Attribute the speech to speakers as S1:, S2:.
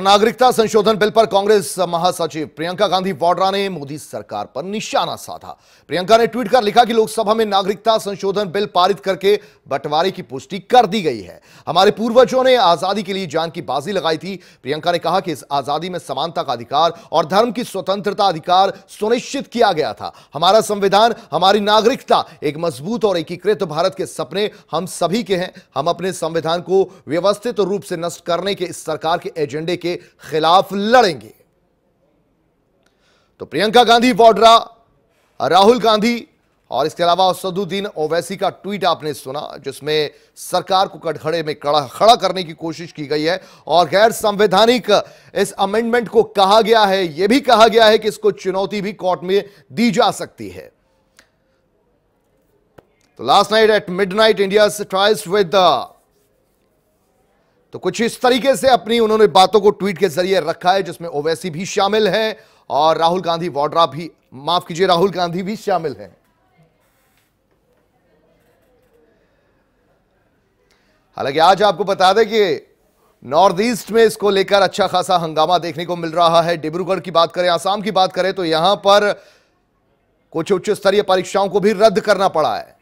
S1: नागरिकता संशोधन बिल पर कांग्रेस महासचिव प्रियंका गांधी वाड्रा ने मोदी सरकार पर निशाना साधा प्रियंका ने ट्वीट कर लिखा कि लोकसभा में नागरिकता संशोधन बिल पारित करके बंटवारे की पुष्टि कर दी गई है हमारे पूर्वजों ने आजादी के लिए जान की बाजी लगाई थी प्रियंका ने कहा कि इस आजादी में समानता का अधिकार और धर्म की स्वतंत्रता अधिकार सुनिश्चित किया गया था हमारा संविधान हमारी नागरिकता एक मजबूत और एकीकृत भारत के सपने हम सभी के हैं हम अपने संविधान को व्यवस्थित रूप से नष्ट करने के इस सरकार के एजेंडे के के खिलाफ लड़ेंगे तो प्रियंका गांधी वाड्रा राहुल गांधी और इसके अलावा असदुद्दीन ओवैसी का ट्वीट आपने सुना जिसमें सरकार को कटखड़े में कड़ा खड़ा करने की कोशिश की गई है और गैर संवैधानिक इस अमेंडमेंट को कहा गया है यह भी कहा गया है कि इसको चुनौती भी कोर्ट में दी जा सकती है तो last night at midnight India tries with तो कुछ इस तरीके से अपनी उन्होंने बातों को ट्वीट के जरिए रखा है जिसमें ओवैसी भी शामिल हैं और राहुल गांधी वाड्रा भी माफ कीजिए राहुल गांधी भी शामिल हैं हालांकि आज आपको बता दें कि नॉर्थ ईस्ट में इसको लेकर अच्छा खासा हंगामा देखने को मिल रहा है डिब्रूगढ़ की बात करें आसाम की बात करें तो यहां पर कुछ उच्च स्तरीय परीक्षाओं को भी रद्द करना पड़ा है